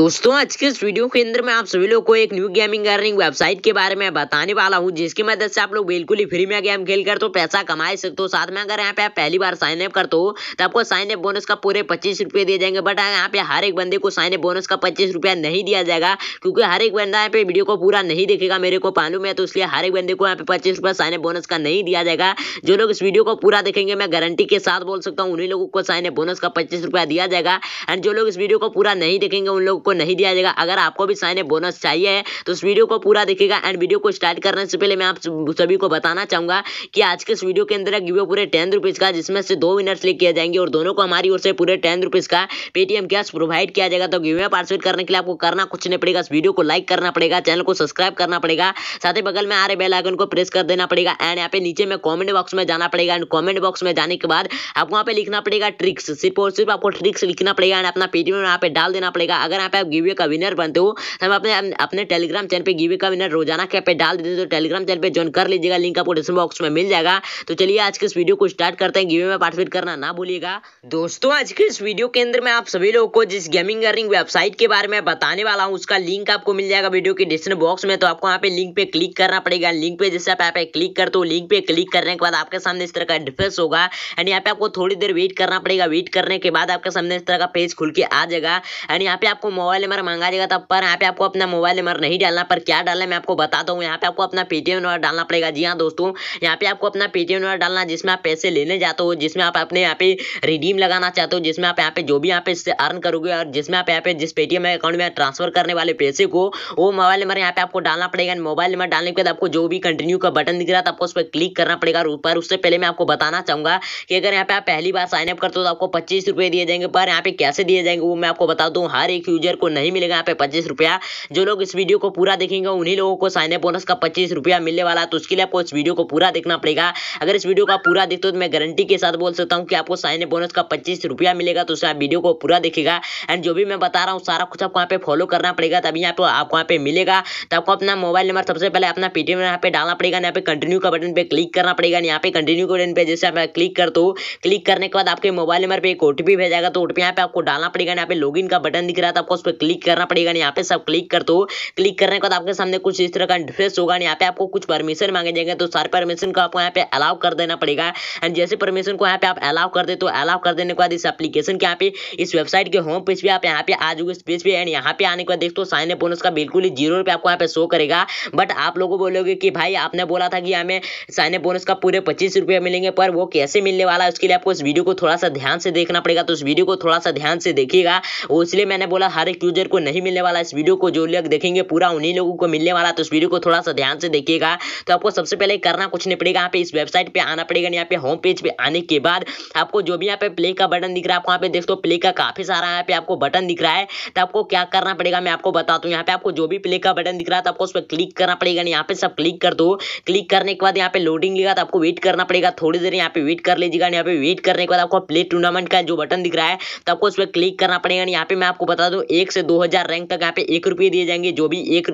दोस्तों आज के इस वीडियो के अंदर मैं आप सभी लोग को एक न्यू गेमिंग अर्निंग वेबसाइट के बारे में बताने वाला हूं जिसकी मदद से आप लोग बिल्कुल ही फ्री में गेम खेल कर तो पैसा कमा सकते हो साथ में अगर यहाँ पे आप पहली बार साइन अप करते हो तो आपको साइन अप बोनस का पूरे पच्चीस रुपये दिए जाएंगे बट यहाँ पे हर एक बंदे को साइन अप बोनस का पच्चीस रुपया नहीं दिया जाएगा क्योंकि हर एक बंदा यहाँ पे वीडियो को पूरा नहीं देखेगा मेरे को मालूम है तो इसलिए हर एक बंदे को यहाँ पे पच्चीस रुपया साइन अप बोनस का नहीं दिया जाएगा जो लोग इस वीडियो को पूरा देखेंगे मैं गारंटी के साथ बोल सकता हूँ उन्हीं लोगों को साइन अप बोनस का पच्चीस रुपया दिया जाएगा एंड जो लोग इस वीडियो को पूरा नहीं देखेंगे उन लोगों को आपको नहीं दिया जाएगा अगर आपको भी साइन बोनस चाहिए तो इस वीडियो को पूरा देखेगा एंड वीडियो को स्टार्ट करने से पहले मैं आप सभी को बताना चाहूंगा कि आज के इस वीडियो के अंदर गिवे पूरे टेन रुपीज़ का जिसमें से दो विनर्स लिख किया जाएंगे और दोनों को हमारी ओर से पूरे टेन रुपीज़ का पेटीएम कैश प्रोवाइड किया जाएगा तो गिवे पार्टिसिपेट करने के लिए आपको करना कुछ नहीं पड़ेगा इस वीडियो को लाइक करना पड़ेगा चैनल को सब्सक्राइब करना पड़ेगा साथ ही बगल में आ रहे बेल आइकन को प्रेस कर देना पड़ेगा एंड यहाँ पे नीचे में कॉमेंट बॉक्स में जाना पड़ेगा एंड कॉमेंट बॉक्स में जाने के बाद आपको वहाँ पे लिखना पड़ेगा ट्रिक्स सिर्फ और सिर्फ आपको ट्रिक्स लिखना पड़ेगा एंड अपना पेटीएम यहाँ पे डाल देना पड़ेगा अगर यहाँ पे आप गिवे का विनर बनते हो हम अपने अपने टेलीग्राम चैनल पर गिवे का विनर रोजाना कैप पे डाल देते हैं तो टेलीग्राम चैनल पर ज्वाइन कर लीजिएगा लिंक आपको डिस्क्रिप्शन बॉक्स में मिल जाएगा तो चलिए आज के इस वीडियो को स्टार्ट करते हैं गिवे में पार्टिसिपेट करना ना भूलिएगा दोस्तों आज के इस वीडियो के अंदर मैं आप सभी लोगों को जिस गेमिंग अर्निंग वेबसाइट के बारे में बताने वाला हूँ उसका लिंक आपको मिल जाएगा वीडियो के डिस्क्रिप्शन बॉक्स में तो आपको यहाँ पे लिंक पे क्लिक करना पड़ेगा लिंक पे जैसे आप यहाँ पे क्लिक करते हो लिंक पे क्लिक करने के बाद आपके सामने इस तरह का इंटरफेस होगा एंड यहाँ पे आपको थोड़ी देर वेट करना पड़ेगा वेट करने के बाद आपके सामने इस तरह का पेज खुल के आ जाएगा एंड यहाँ पे आपको मोबाइल नंबर मांगा जाएगा तब पर यहाँ पे आपको अपना मोबाइल नंबर नहीं डालना पर क्या डालना मैं आपको बता दूँ यहाँ पे आपको अपना पेटीएम नंबर डालना पड़ेगा जी हाँ दोस्तों यहाँ पे आपको अपना पेटीएम नंबर डालना जिसमें आप पैसे लेने जाते हो जिसमें आप अपने यहाँ पे रिडीम लगाना चाहते हो जिसमें आप यहाँ पे जो भी यहाँ पे अर्न करोगे और जिसमें आप यहाँ पे जिस पेटीएम अकाउंट में ट्रांसफर करने वाले पैसे को वो मोबाइल नंबर यहाँ पे आपको डालना पड़ेगा मोबाइल नंबर डालने के बाद आपको जो भी कंटिन्यू का बटन दिख रहा था आपको उस पर क्लिक करना पड़ेगा ऊपर उससे पहले मैं आपको बताना चाहूंगा कि अगर यहाँ पे आप पहली बार साइनअप करते हो तो आपको पच्चीस रुपए दिए जाएंगे पर यहाँ पे कैसे दिए जाएंगे वो मैं आपको बता दूँ हर एक यूजर शेयर को नहीं मिलेगा यहाँ पे पच्चीस रुपया जो लोग इस वीडियो को पूरा देखेंगे उन्हीं लोगों को साइनअप बोनस का पच्चीस रुपया मिलने वाला है तो उसके लिए आपको इस वीडियो को पूरा देखना पड़ेगा अगर इस वीडियो का पूरा देखते हो तो मैं गारंटी के साथ बोल सकता हूँ कि आपको साइनअप बोनस का पच्चीस रुपया मिलेगा तो आप वीडियो को पूरा देखेगा एंड जो भी मैं बता रहा हूँ सारा कुछ आपको यहाँ पे फॉलो करना पड़ेगा तभी यहाँ पे आपको यहाँ पे मिलेगा तो आपको अपना मोबाइल नंबर सबसे पहले अपना पेटीएम यहाँ पे डालना पड़ेगा यहाँ पे कंटिन्यू का बटन पर क्लिक करना पड़ेगा यहाँ पे कंटिन्यू के बटन पर जैसे आप क्लिक करते हो क्लिक करने के बाद आपके मोबाइल नंबर पर एक ओटीपी भेजाएगा तो ओटीपी यहाँ पे आपको डालना पड़ेगा यहाँ पे लॉगिन का बटन दिख रहा था तो आपको उस पर क्लिक करना पड़ेगा यहाँ पे सब क्लिक कर दो क्लिक करने के बाद आपके सामने कुछ इस तरह का इंटरफेस होगा यहाँ पे आपको कुछ परमिशन मांगे जाएंगे तो सारे परमिशन को आपको यहाँ पे अलाउ कर देना पड़ेगा एंड जैसे परमिशन को यहाँ पे आप अलाउ कर दे तो अलाउ कर देने के बाद इस एप्लीकेशन के यहाँ पे इस वेबसाइट के होम पेज पे आप यहाँ पे आ जाओगे इस पेज पे एंड यहाँ पे आने के बाद देखो साइन अप बोनस का बिल्कुल ही जीरो रुपये आपको यहाँ पे शो करेगा बट आप लोगों बोलोगे कि भाई आपने बोला था कि हमें साइन अप बोनस का पूरे पच्चीस रुपये मिलेंगे पर वो कैसे मिलने वाला है उसके लिए आपको इस वीडियो को थोड़ा सा ध्यान से देखना पड़ेगा तो उस वीडियो को थोड़ा सा ध्यान से देखिएगा इसलिए मैंने बोला हर एक यूजर को नहीं मिलने वाला इस वीडियो को जो लोग देखेंगे पूरा उन्हीं लोगों को मिलने वाला तो इस वीडियो को थोड़ा सा ध्यान से देखिएगा तो आपको सबसे पहले करना कुछ नहीं पड़ेगा यहाँ पे इस वेबसाइट पे आना पड़ेगा यहाँ पे होम पेज पे आने के बाद आपको जो भी यहाँ पे प्ले का बटन दिख रहा है आपको यहाँ पे देख दो प्ले का काफी सारा यहाँ पे आपको बटन दिख रहा है तो आपको क्या करना पड़ेगा मैं आपको बताता हूँ यहाँ पे आपको जो भी प्ले का बटन दिख रहा है तो आपको उस पर क्लिक करना पड़ेगा यहाँ पे सब क्लिक कर दो क्लिक करने के बाद यहाँ पे लोडिंग लेगा तो आपको वेट करना पड़ेगा थोड़ी देर यहाँ पे वेट कर लीजिएगा यहाँ पे वेट करने के बाद आपको प्ले टूर्नामेंट का जो बटन दिख रहा है तो आपको उस पर क्लिक करना पड़ेगा यहाँ पे मैं आपको बता दूँ एक से दो हज़ार रैंक तक यहाँ पे एक रुपये दिए जाएंगे जो भी एक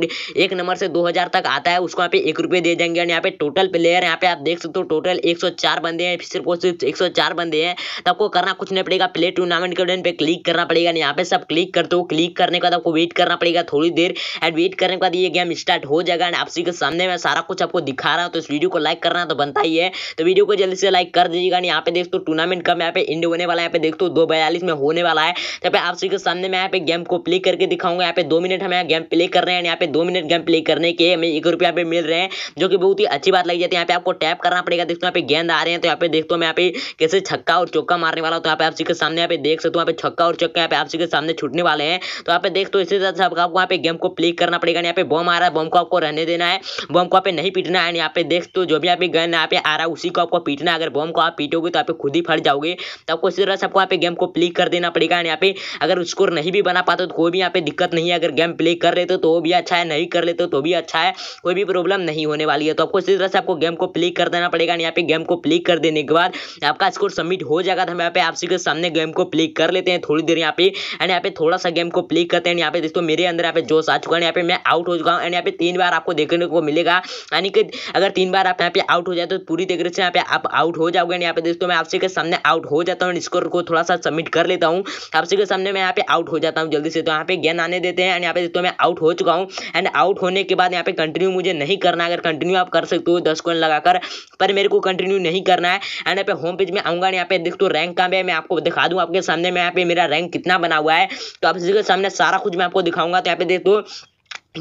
एक नंबर से दो हज़ार तक आता है उसको यहाँ पे एक रुपये दिए जाएंगे एंड यहाँ पे टोटल प्लेयर यहाँ पे आप देख सकते हो टोटल एक सौ चार बंदे हैं सिर्फ और सिर्फ एक सौ चार बंदे हैं तो आपको करना कुछ नहीं पड़ेगा प्ले टूर्नामेंट के बटन पर क्लिक करना पड़ेगा यहाँ पे सब क्लिक करते हो क्लिक करने के बाद आपको वेट करना पड़ेगा थोड़ी देर एंड वेट करने के बाद ये गेम स्टार्ट हो जाएगा एंड आपसी के सामने मैं सारा कुछ आपको दिखा रहा हूँ तो इस वीडियो को लाइक करना तो बनता ही है तो वीडियो को जल्दी से लाइक कर दीजिएगा यहाँ पे देख दो टूर्नामेंट कम यहाँ पे इंड होने वाला है यहाँ पे देख दो बयालीस में होने वाला है तो आपसी के सामने मैं यहाँ पे गेम को आपको प्ले करके दिखाऊंगा यहाँ पे दो मिनट हम यहाँ गेम प्ले कर रहे हैं यहाँ पे दो मिनट गेम प्ले करने के हमें एक रुपया पे मिल रहे हैं जो कि बहुत ही अच्छी बात लगी जाती है यहाँ पे आपको टैप करना पड़ेगा देखते यहाँ पे गेंद आ रहे हैं तो यहाँ पे देखते हो मैं यहाँ पे कैसे छक्का और चौका मारने वाला तो यहाँ पे आप सीखे सामने यहाँ पे देख सकते हो यहाँ पे छक्का और चौका यहाँ पे आप सीखे सामने छूटने वाले हैं तो यहाँ पे देख तो इसी तरह से आपको यहाँ पे गेम को प्ले करना पड़ेगा यहाँ पे बॉम आ रहा है बॉम को आपको रहने देना है बॉम को आप नहीं पीटना है यहाँ पे देख तो जो भी यहाँ पे गेंद यहाँ पे आ रहा है उसी को आपको पीटना है अगर बॉम को आप पीटोगे तो आप खुद ही फट जाओगे तो आपको इसी तरह से आपको यहाँ पे गेम को प्ले कर देना पड़ेगा यहाँ पे अगर स्कोर नहीं भी बना पाते तो कोई भी यहाँ पे दिक्कत नहीं है अगर गेम प्ले कर रहे तो वो भी अच्छा है नहीं कर लेते तो भी अच्छा है कोई भी प्रॉब्लम नहीं होने वाली है तो आपको इसी तरह से आपको गेम को प्ले कर देना पड़ेगा यहाँ पे गेम को प्ले कर देने के बाद आपका स्कोर सबमिट हो जाएगा तो हम यहाँ पे आपसी के सामने गेम को प्ले कर लेते हैं थोड़ी देर यहाँ पे एंड यहाँ पे थोड़ा सा गेम को प्ले करते हैं यहाँ पे दोस्तों मेरे अंदर यहाँ पे जोश आ चुका है यहाँ पे मैं आउट हो चुका हूँ एंड यहाँ पे तीन बार आपको देखने को मिलेगा यानी कि अगर तीन बार आप यहाँ पे आउट हो जाए तो पूरी तरीके से यहाँ पे आप आउट हो जाओगे यहाँ पे दोस्तों मैं आपसी के सामने आउट हो जाता हूँ स्कोर को थोड़ा सा सबमिट कर लेता हूँ आपसी के सामने मैं यहाँ पे आउट हो जाता हूँ जल्दी से तो यहाँ पे गेंद आने देते हैं एंड यहाँ पे देखते हो मैं आउट हो चुका हूँ एंड आउट होने के बाद यहाँ पे कंटिन्यू मुझे नहीं करना अगर कंटिन्यू आप कर सकते हो दस कॉइन लगाकर पर मेरे को कंटिन्यू नहीं करना है एंड यहाँ पे होम पेज में आऊँगा यहाँ पे देखते हो रैंक कहाँ पे मैं आपको दिखा दूँ आपके सामने में यहाँ पे मेरा रैंक कितना बना हुआ है तो आप इसके सामने सारा कुछ मैं आपको दिखाऊंगा तो यहाँ पे देखते हो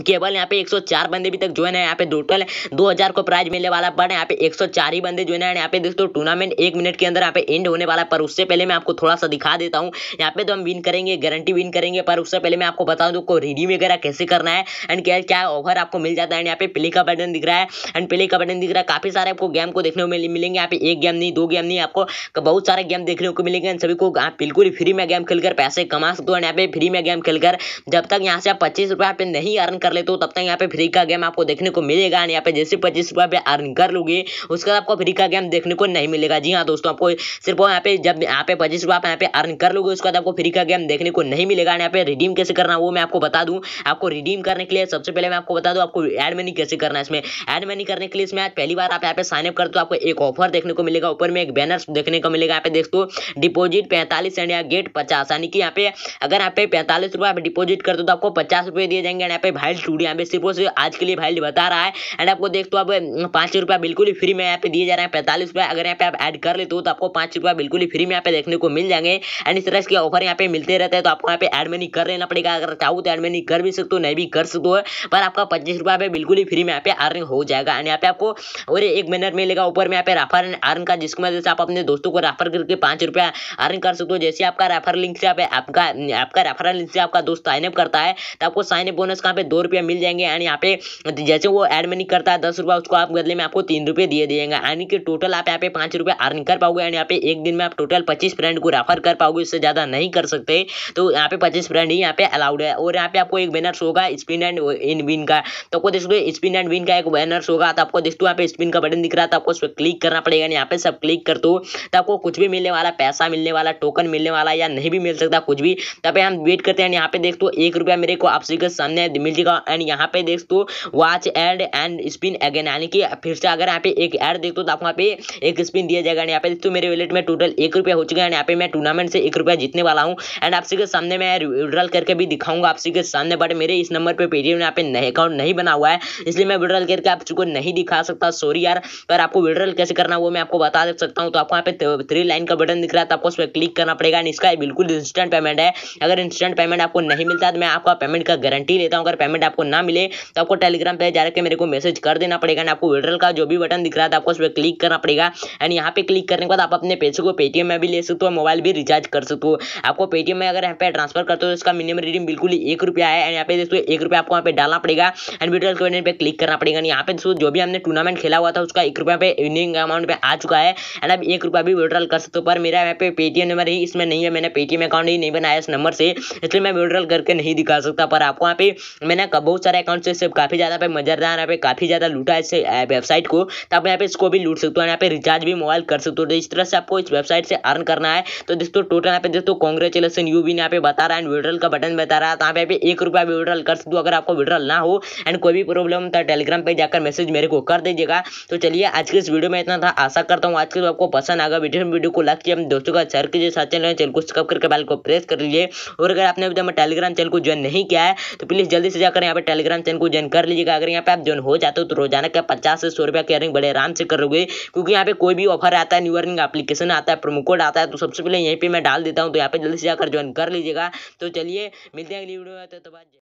केवल यहाँ पे 104 बंदे भी तक जो है यहाँ पे टोटल दो हजार को प्राइज मिलने वाला बट यहाँ पे 104 ही बंदे जो है यहाँ पे दोस्तों टूर्नामेंट एक मिनट के अंदर यहाँ पे एंड होने वाला पर उससे पहले मैं आपको थोड़ा सा दिखा देता हूँ यहाँ पे तो हम विन करेंगे गारंटी विन करेंगे पर उससे पहले मैं आपको बताऊँ दोस्तों रिडीम वगैरह कैसे करना है एंड क्या क्या ऑफर आपको मिल जाता है यहाँ पे प्ले का बटन दिख रहा है एंड प्ले का बटन दिख रहा है काफी सारे आपको गेम को देखने को मिलेंगे यहाँ पे एक गेम नहीं दो गेम नहीं आपको बहुत सारे गेम देखने को मिलेंगे एंड सभी को आप बिल्कुल फ्री में गेम खेलकर पैसे कमा सकते हो यहाँ पे फ्री में गेम खेलकर जब तक यहाँ से आप पच्चीस रुपये नहीं अर्न कर लेते हो तब तक यहाँ पे फ्री का गेम आपको देखने को मिलेगा यहाँ पे जैसे पच्चीस रुपये पे अर्न कर लोगे उसके बाद आपको फ्री का गेम देखने को नहीं मिलेगा जी हाँ दोस्तों आपको सिर्फ यहाँ पे जब यहाँ पे पच्चीस रुपये आप यहाँ पे अर्न कर लोगे उसके बाद आपको फ्री का गेम देखने को नहीं मिलेगा यहाँ पे रिडीम कैसे करना वो मैं आपको बता दूँ आपको रिडीम करने के लिए सबसे पहले मैं आपको बता दूँ आपको एड मनी कैसे करना है इसमें एड मनी करने के लिए इसमें पहली बार आप यहाँ पे साइनअप कर हो आपको एक ऑफर देखने को मिलेगा ऊपर में एक बैनर देखने को मिलेगा यहाँ पे देखो डिपोजिट पैंतालीस एंड या गेट पचास यानी कि यहाँ पे अगर यहाँ पे पैंतालीस रुपये डिपोजिट कर दो तो आपको पचास रुपये दिए जाएंगे यहाँ पे भाई फाइल स्टूडियो यहाँ पे सिर्फ और सिर्फ आज के लिए फाइल बता रहा है एंड आपको देख तो आप पाँच रुपया बिल्कुल ही फ्री में यहाँ पे दिए जा रहे हैं पैंतालीस रुपया अगर यहाँ पे आप ऐड कर लेते हो तो आपको पाँच रुपया बिल्कुल ही फ्री में यहाँ पे देखने को मिल जाएंगे एंड इस तरह इसके ऑफर यहाँ पे मिलते रहते हैं तो आपको यहाँ पे एड मनी कर लेना पड़ेगा अगर चाहो तो एड मनी कर भी सकते हो नहीं भी कर सकते हो पर आपका पच्चीस रुपया पे बिल्कुल ही फ्री में यहाँ पे अर्निंग हो जाएगा एंड यहाँ पे आपको और एक बैनर मिलेगा ऊपर में यहाँ पे राफर अर्न का जिसकी मदद से आप अपने दोस्तों को रेफर करके पाँच रुपया अर्न कर सकते हो जैसे आपका रेफर लिंक से आपका आपका रेफर लिंक से आपका दोस्त साइनअप करता है तो आपको साइनअप बोनस कहाँ पे दो रुपया मिल जाएंगे एंड यहाँ पे जैसे वो एड मनी करता है दस रुपया उसको आप बदले में आपको तीन रुपये दिए देंगे यानी कि टोटल आप यहाँ पे पाँच रुपये अर्न कर पाओगे एंड यहाँ पे एक दिन में आप टोटल पच्चीस फ्रेंड को रेफर कर पाओगे इससे ज़्यादा नहीं कर सकते तो यहाँ पे पच्चीस फ्रेंड ही यहाँ पे अलाउड है और यहाँ पे आपको एक बैनर्स होगा स्पिन एंड इन विन का तो आपको देख लो स्पिन एंड विन का एक बैनर्स होगा तो आपको देख लो यहाँ पे स्पिन का बटन दिख रहा था आपको उस पर क्लिक करना पड़ेगा यहाँ पे सब क्लिक कर दो तो आपको कुछ भी मिलने वाला पैसा मिलने वाला टोकन मिलने वाला या नहीं भी मिल सकता कुछ भी तब हम वेट करते हैं यहाँ पे देख दो एक रुपया मेरे को आपसी के सामने मिल करिएगा एंड यहाँ पे देख दो watch ad and spin again यानी कि फिर से अगर यहाँ पे एक एड देख तो आपको यहाँ पे एक स्पिन दिया जाएगा यहाँ पे देख मेरे वॉलेट में टोटल एक रुपया हो चुका है यहाँ पे मैं टूर्नामेंट से एक रुपया जीतने वाला हूँ एंड आपसी के सामने मैं विड्रॉल करके भी दिखाऊंगा आपसी के सामने बट मेरे इस नंबर पर पेटीएम यहाँ पे नए अकाउंट नहीं बना हुआ है इसलिए मैं विड्रॉल करके आप को नहीं दिखा सकता सॉरी यार पर आपको विड्रॉल कैसे करना वो मैं आपको बता सकता हूँ तो आपको यहाँ पे थ्री लाइन का बटन दिख रहा है तो आपको उस पर क्लिक करना पड़ेगा एंड इसका बिल्कुल इंस्टेंट पेमेंट है अगर इंस्टेंट पेमेंट आपको नहीं मिलता तो मैं आपका पेमेंट का गारंटी लेता हूँ अगर पेमेंट पेमेंट आपको ना मिले तो आपको टेलीग्राम पर जाकर मेरे को मैसेज कर देना पड़ेगा एंड आपको विड्रल का जो भी बटन दिख रहा था आपको उस पर क्लिक करना पड़ेगा एंड यहाँ पे क्लिक करने के बाद आप अपने पैसे को पेटीएम में भी ले सकते हो मोबाइल भी रिचार्ज कर सकते हो आपको पेटीएम में अगर यहाँ पे ट्रांसफर करते हो तो इसका मिनिमम रिडीम बिल्कुल ही एक रुपया है एंड यहाँ पे दोस्तों एक रुपया आपको यहाँ पे डालना पड़ेगा एंड विड्रल के पे क्लिक करना पड़ेगा यहाँ पे दोस्तों जो भी हमने टूर्नामेंट खेला हुआ था उसका एक रुपया पे विनिंग अमाउंट पे आ चुका है एंड अब एक रुपया भी विड्रॉल कर सकते हो पर मेरा यहाँ पे पेटीएम नंबर ही इसमें नहीं है मैंने पेटीएम अकाउंट ही नहीं बनाया इस नंबर से इसलिए मैं विड्रॉल करके नहीं दिखा सकता पर आपको यहाँ पे मैंने यहाँ का बहुत सारे अकाउंट से काफी ज्यादा पे मजेदार यहाँ पे काफी ज्यादा लूटा है इस वेबसाइट को तो आप यहाँ पे इसको भी लूट सकते हो यहाँ पे रिचार्ज भी मोबाइल कर सकते हो तो इस तरह से आपको इस वेबसाइट से अर्न करना है तो दोस्तों टोटल यहाँ पे दोस्तों कॉन्ग्रेचुलेसन यू भी यहाँ पे बता रहा है विड्रल का बटन बता रहा है तो यहाँ पे एक रुपया विड्रल कर सकते हो अगर आपको विड्रल ना हो एंड कोई भी प्रॉब्लम तो टेलीग्राम पर जाकर मैसेज मेरे को कर दीजिएगा तो चलिए आज के इस वीडियो में इतना था आशा करता हूँ आज के आपको पसंद आगे वीडियो वीडियो को लाइक किया दोस्तों का शेयर कीजिए साथ चैनल चैनल को सब्सक्राइब करके बैल को प्रेस कर लीजिए और अगर आपने अभी तक टेलीग्राम चैनल को ज्वाइन नहीं किया है तो प्लीज़ जल्दी से जाकर जाकर यहाँ पे टेलीग्राम चैनल को ज्वाइन कर लीजिएगा अगर यहाँ पे आप ज्वाइन हो जाते हो तो रोजाना का पचास से सौ रुपया की अर्निंग बड़े आराम से करोगे क्योंकि यहाँ पे कोई भी ऑफर आता है न्यू अर्निंग एप्लीकेशन आता है प्रोमो कोड आता है तो सबसे पहले यहीं पर मैं डाल देता हूँ तो यहाँ पे जल्दी से जाकर ज्वाइन कर लीजिएगा तो चलिए मिलते हैं अगली वीडियो में तो बात